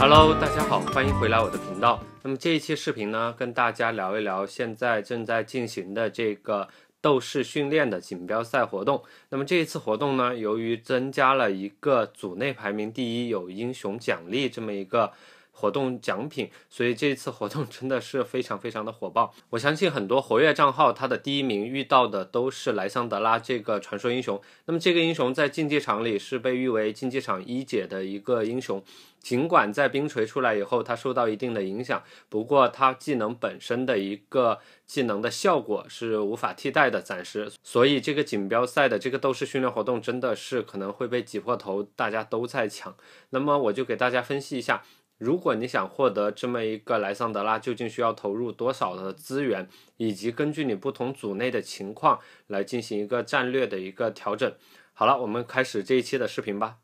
Hello，大家好，欢迎回来我的频道。那么这一期视频呢，跟大家聊一聊现在正在进行的这个斗士训练的锦标赛活动。那么这一次活动呢，由于增加了一个组内排名第一有英雄奖励这么一个。活动奖品，所以这次活动真的是非常非常的火爆。我相信很多活跃账号，他的第一名遇到的都是莱桑德拉这个传说英雄。那么这个英雄在竞技场里是被誉为竞技场一姐的一个英雄，尽管在冰锤出来以后，它受到一定的影响，不过它技能本身的一个技能的效果是无法替代的，暂时。所以这个锦标赛的这个斗士训练活动真的是可能会被挤破头，大家都在抢。那么我就给大家分析一下。如果你想获得这么一个莱桑德拉，究竟需要投入多少的资源，以及根据你不同组内的情况来进行一个战略的一个调整。好了，我们开始这一期的视频吧。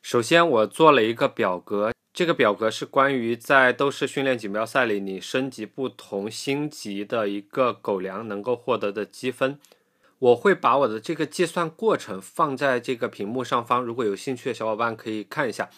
首先，我做了一个表格，这个表格是关于在斗士训练锦标赛里，你升级不同星级的一个狗粮能够获得的积分。我会把我的这个计算过程放在这个屏幕上方，如果有兴趣的小伙伴可以看一下。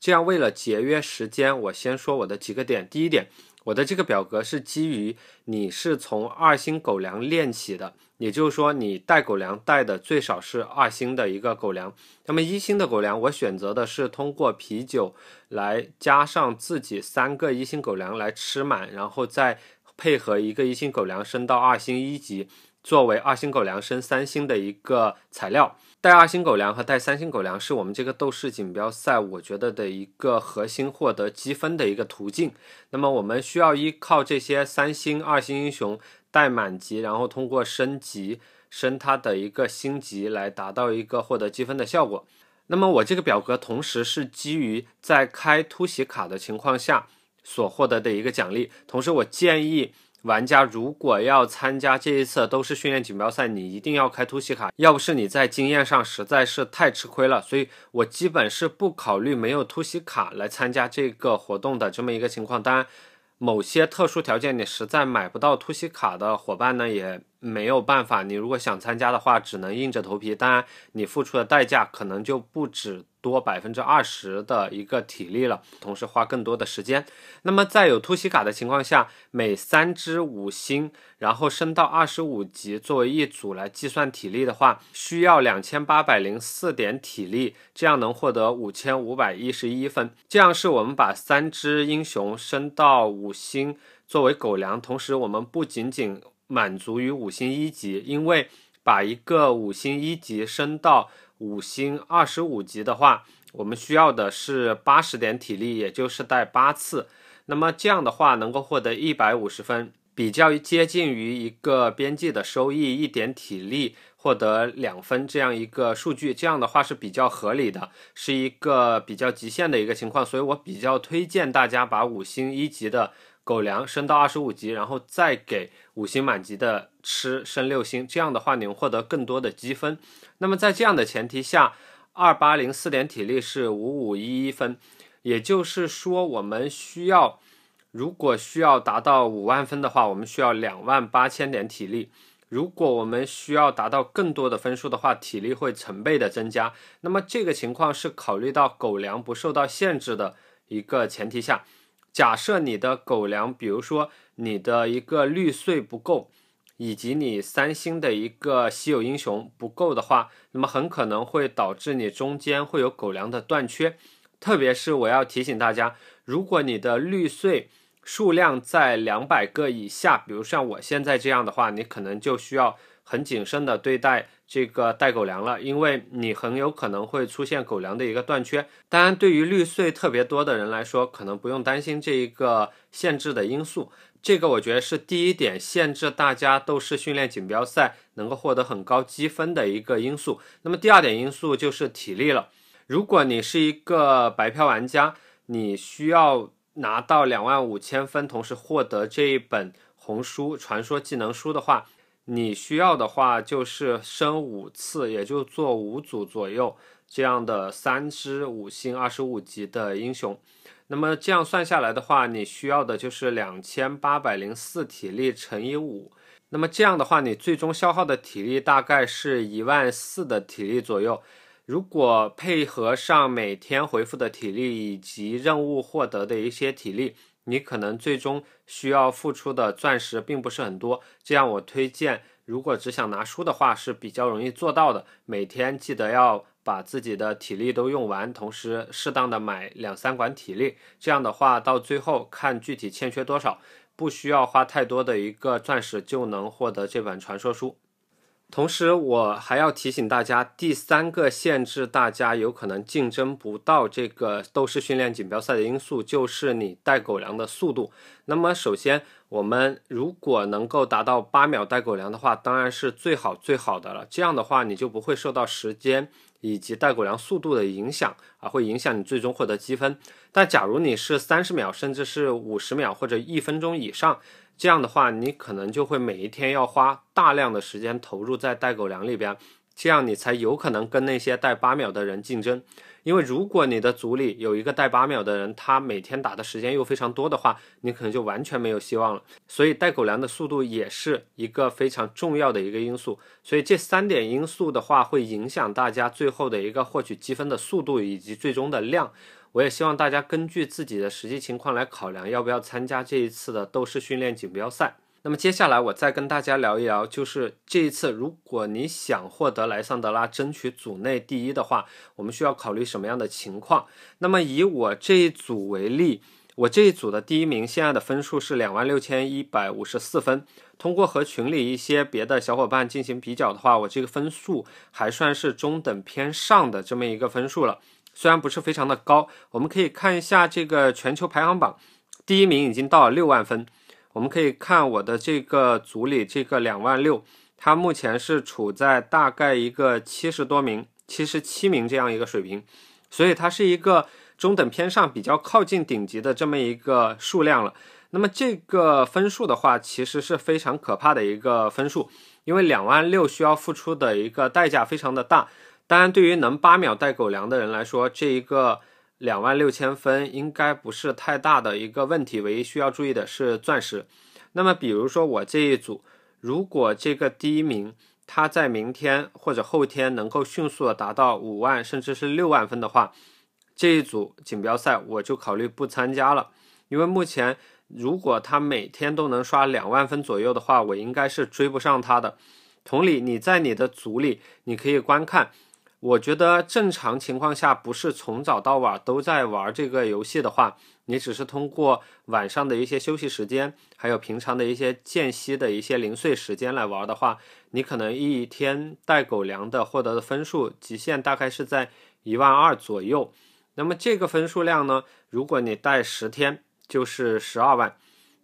这样为了节约时间，我先说我的几个点。第一点，我的这个表格是基于你是从二星狗粮练起的，也就是说你带狗粮带的最少是二星的一个狗粮。那么一星的狗粮，我选择的是通过啤酒来加上自己三个一星狗粮来吃满，然后再配合一个一星狗粮升到二星一级，作为二星狗粮升三星的一个材料。带二星狗粮和带三星狗粮是我们这个斗士锦标赛，我觉得的一个核心获得积分的一个途径。那么我们需要依靠这些三星、二星英雄带满级，然后通过升级升它的一个星级来达到一个获得积分的效果。那么我这个表格同时是基于在开突袭卡的情况下所获得的一个奖励。同时，我建议。玩家如果要参加这一次都是训练锦标赛，你一定要开突袭卡，要不是你在经验上实在是太吃亏了，所以我基本是不考虑没有突袭卡来参加这个活动的这么一个情况。当然，某些特殊条件你实在买不到突袭卡的伙伴呢，也没有办法。你如果想参加的话，只能硬着头皮。当然，你付出的代价可能就不止。多百分之二十的一个体力了，同时花更多的时间。那么在有突袭卡的情况下，每三只五星，然后升到二十五级作为一组来计算体力的话，需要两千八百零四点体力，这样能获得五千五百一十一分。这样是我们把三只英雄升到五星作为狗粮，同时我们不仅仅满足于五星一级，因为把一个五星一级升到。五星二十五级的话，我们需要的是八十点体力，也就是带八次。那么这样的话，能够获得一百五十分，比较接近于一个边际的收益，一点体力获得两分这样一个数据，这样的话是比较合理的，是一个比较极限的一个情况。所以我比较推荐大家把五星一级的。狗粮升到二十五级，然后再给五星满级的吃升六星，这样的话你能获得更多的积分。那么在这样的前提下，二八零四点体力是五五一一分，也就是说我们需要，如果需要达到五万分的话，我们需要两万八千点体力。如果我们需要达到更多的分数的话，体力会成倍的增加。那么这个情况是考虑到狗粮不受到限制的一个前提下。假设你的狗粮，比如说你的一个绿碎不够，以及你三星的一个稀有英雄不够的话，那么很可能会导致你中间会有狗粮的断缺。特别是我要提醒大家，如果你的绿碎数量在两百个以下，比如像我现在这样的话，你可能就需要很谨慎的对待。这个带狗粮了，因为你很有可能会出现狗粮的一个断缺。当然，对于绿碎特别多的人来说，可能不用担心这一个限制的因素。这个我觉得是第一点限制，大家斗士训练锦标赛能够获得很高积分的一个因素。那么第二点因素就是体力了。如果你是一个白嫖玩家，你需要拿到两万五千分，同时获得这一本红书传说技能书的话。你需要的话就是升五次，也就做五组左右这样的三支五星二十五级的英雄。那么这样算下来的话，你需要的就是两千八百零四体力乘以五。那么这样的话，你最终消耗的体力大概是一万四的体力左右。如果配合上每天回复的体力以及任务获得的一些体力。你可能最终需要付出的钻石并不是很多，这样我推荐，如果只想拿书的话是比较容易做到的。每天记得要把自己的体力都用完，同时适当的买两三管体力，这样的话到最后看具体欠缺多少，不需要花太多的一个钻石就能获得这本传说书。同时，我还要提醒大家，第三个限制大家有可能竞争不到这个斗士训练锦标赛的因素，就是你带狗粮的速度。那么，首先，我们如果能够达到八秒带狗粮的话，当然是最好最好的了。这样的话，你就不会受到时间。以及带狗粮速度的影响啊，会影响你最终获得积分。但假如你是三十秒，甚至是五十秒或者一分钟以上，这样的话，你可能就会每一天要花大量的时间投入在带狗粮里边。这样你才有可能跟那些带八秒的人竞争，因为如果你的组里有一个带八秒的人，他每天打的时间又非常多的话，你可能就完全没有希望了。所以带狗粮的速度也是一个非常重要的一个因素。所以这三点因素的话，会影响大家最后的一个获取积分的速度以及最终的量。我也希望大家根据自己的实际情况来考量要不要参加这一次的斗士训练锦标赛。那么接下来我再跟大家聊一聊，就是这一次如果你想获得莱桑德拉争取组内第一的话，我们需要考虑什么样的情况？那么以我这一组为例，我这一组的第一名现在的分数是两万六千一百五十四分。通过和群里一些别的小伙伴进行比较的话，我这个分数还算是中等偏上的这么一个分数了，虽然不是非常的高。我们可以看一下这个全球排行榜，第一名已经到了六万分。我们可以看我的这个组里这个两万六，它目前是处在大概一个七十多名、七十七名这样一个水平，所以它是一个中等偏上、比较靠近顶级的这么一个数量了。那么这个分数的话，其实是非常可怕的一个分数，因为两万六需要付出的一个代价非常的大。当然，对于能八秒带狗粮的人来说，这一个。两万六千分应该不是太大的一个问题，唯一需要注意的是钻石。那么，比如说我这一组，如果这个第一名他在明天或者后天能够迅速的达到五万甚至是六万分的话，这一组锦标赛我就考虑不参加了，因为目前如果他每天都能刷两万分左右的话，我应该是追不上他的。同理，你在你的组里，你可以观看。我觉得正常情况下，不是从早到晚都在玩这个游戏的话，你只是通过晚上的一些休息时间，还有平常的一些间隙的一些零碎时间来玩的话，你可能一天带狗粮的获得的分数极限大概是在一万二左右。那么这个分数量呢，如果你带十天，就是十二万。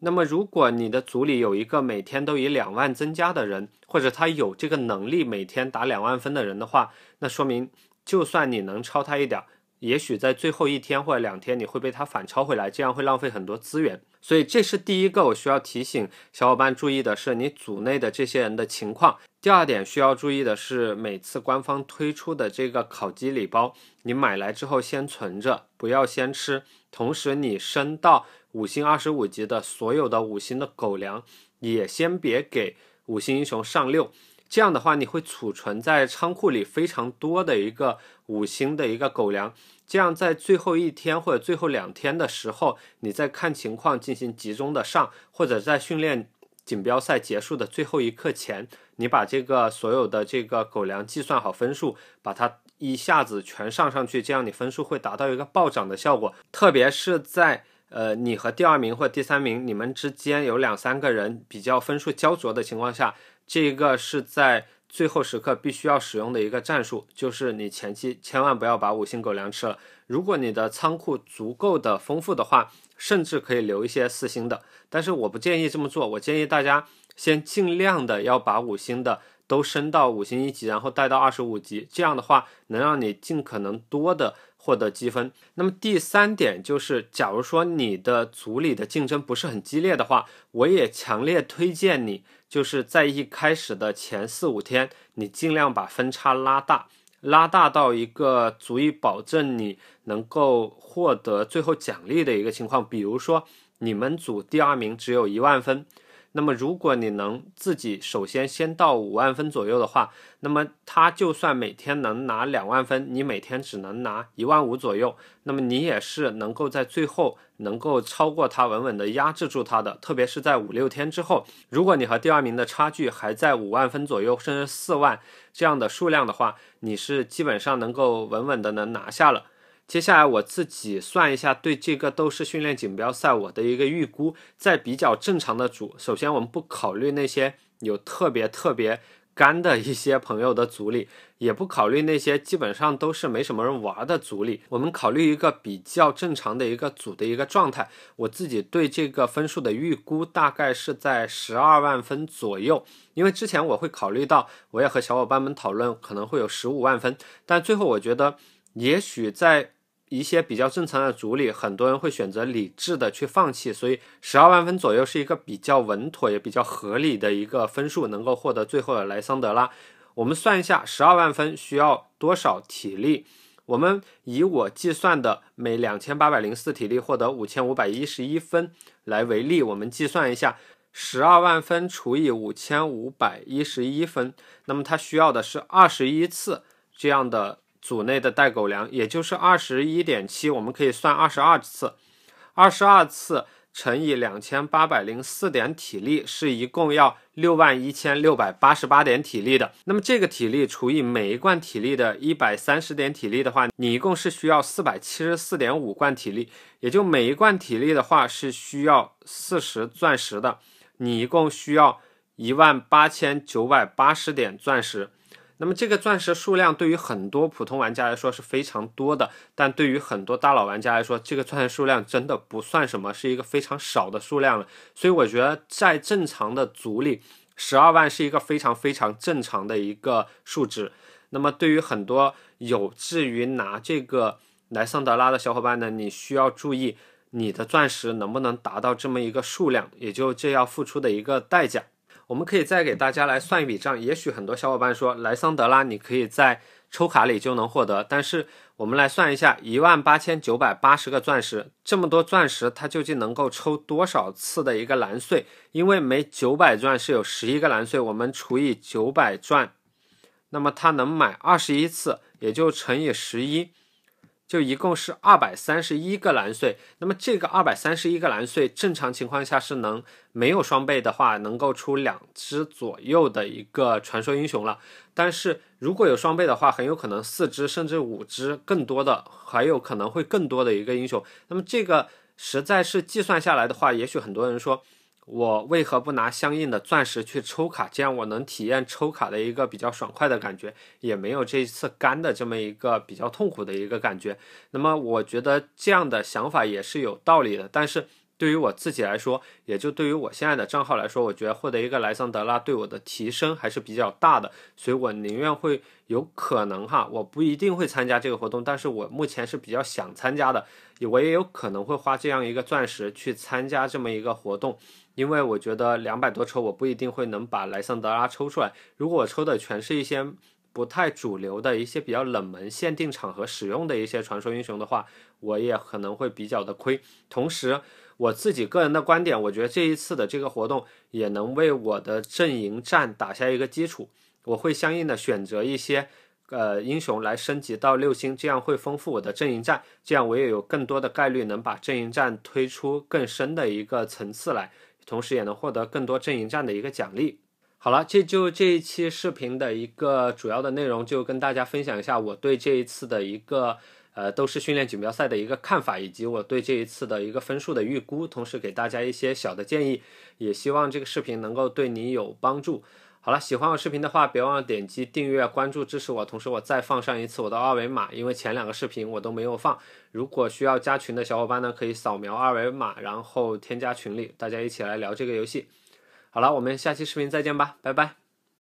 那么，如果你的组里有一个每天都以两万增加的人，或者他有这个能力每天打两万分的人的话，那说明就算你能超他一点。也许在最后一天或者两天，你会被他反超回来，这样会浪费很多资源。所以这是第一个我需要提醒小伙伴注意的是，你组内的这些人的情况。第二点需要注意的是，每次官方推出的这个烤鸡礼包，你买来之后先存着，不要先吃。同时，你升到五星二十五级的所有的五星的狗粮，也先别给五星英雄上六。这样的话，你会储存在仓库里非常多的一个五星的一个狗粮，这样在最后一天或者最后两天的时候，你再看情况进行集中的上，或者在训练锦标赛结束的最后一刻前，你把这个所有的这个狗粮计算好分数，把它一下子全上上去，这样你分数会达到一个暴涨的效果。特别是在呃，你和第二名或第三名你们之间有两三个人比较分数焦灼的情况下。这一个是在最后时刻必须要使用的一个战术，就是你前期千万不要把五星狗粮吃了。如果你的仓库足够的丰富的话，甚至可以留一些四星的。但是我不建议这么做，我建议大家先尽量的要把五星的都升到五星一级，然后带到二十五级。这样的话，能让你尽可能多的获得积分。那么第三点就是，假如说你的组里的竞争不是很激烈的话，我也强烈推荐你。就是在一开始的前四五天，你尽量把分差拉大，拉大到一个足以保证你能够获得最后奖励的一个情况。比如说，你们组第二名只有一万分。那么，如果你能自己首先先到五万分左右的话，那么他就算每天能拿两万分，你每天只能拿一万五左右，那么你也是能够在最后能够超过他，稳稳的压制住他的。特别是在五六天之后，如果你和第二名的差距还在五万分左右，甚至四万这样的数量的话，你是基本上能够稳稳的能拿下了。接下来我自己算一下，对这个斗士训练锦标赛我的一个预估，在比较正常的组，首先我们不考虑那些有特别特别干的一些朋友的组里，也不考虑那些基本上都是没什么人玩的组里，我们考虑一个比较正常的一个组的一个状态，我自己对这个分数的预估大概是在十二万分左右，因为之前我会考虑到我也和小伙伴们讨论，可能会有十五万分，但最后我觉得。也许在一些比较正常的组里，很多人会选择理智的去放弃，所以十二万分左右是一个比较稳妥也比较合理的一个分数，能够获得最后的莱桑德拉。我们算一下，十二万分需要多少体力？我们以我计算的每两千八百零四体力获得五千五百一十一分来为例，我们计算一下，十二万分除以五千五百一十一分，那么它需要的是二十一次这样的。组内的带狗粮，也就是二十一点七，我们可以算二十二次，二十二次乘以两千八百零四点体力，是一共要六万一千六百八十八点体力的。那么这个体力除以每一罐体力的一百三十点体力的话，你一共是需要四百七十四点五罐体力，也就每一罐体力的话是需要四十钻石的，你一共需要一万八千九百八十点钻石。那么这个钻石数量对于很多普通玩家来说是非常多的，但对于很多大佬玩家来说，这个钻石数量真的不算什么，是一个非常少的数量了。所以我觉得，在正常的组里，十二万是一个非常非常正常的一个数值。那么对于很多有志于拿这个莱桑德拉的小伙伴呢，你需要注意你的钻石能不能达到这么一个数量，也就这要付出的一个代价。我们可以再给大家来算一笔账，也许很多小伙伴说，莱桑德拉你可以在抽卡里就能获得，但是我们来算一下，一万八千九百八十个钻石，这么多钻石它究竟能够抽多少次的一个蓝碎？因为每九百钻是有十一个蓝碎，我们除以九百钻，那么它能买二十一次，也就乘以十一。就一共是二百三十一个蓝碎，那么这个二百三十一个蓝碎，正常情况下是能没有双倍的话，能够出两只左右的一个传说英雄了。但是如果有双倍的话，很有可能四只甚至五只更多的，还有可能会更多的一个英雄。那么这个实在是计算下来的话，也许很多人说。我为何不拿相应的钻石去抽卡？这样我能体验抽卡的一个比较爽快的感觉，也没有这一次干的这么一个比较痛苦的一个感觉。那么我觉得这样的想法也是有道理的。但是对于我自己来说，也就对于我现在的账号来说，我觉得获得一个莱桑德拉对我的提升还是比较大的。所以我宁愿会有可能哈，我不一定会参加这个活动，但是我目前是比较想参加的，我也有可能会花这样一个钻石去参加这么一个活动。因为我觉得两百多抽我不一定会能把莱桑德拉抽出来。如果我抽的全是一些不太主流的一些比较冷门、限定场合使用的一些传说英雄的话，我也可能会比较的亏。同时，我自己个人的观点，我觉得这一次的这个活动也能为我的阵营战打下一个基础。我会相应的选择一些呃英雄来升级到六星，这样会丰富我的阵营战，这样我也有更多的概率能把阵营战推出更深的一个层次来。同时也能获得更多阵营战的一个奖励。好了，这就这一期视频的一个主要的内容，就跟大家分享一下我对这一次的一个呃都市训练锦标赛的一个看法，以及我对这一次的一个分数的预估，同时给大家一些小的建议，也希望这个视频能够对你有帮助。好了，喜欢我视频的话，别忘了点击订阅、关注、支持我。同时，我再放上一次我的二维码，因为前两个视频我都没有放。如果需要加群的小伙伴呢，可以扫描二维码，然后添加群里，大家一起来聊这个游戏。好了，我们下期视频再见吧，拜拜。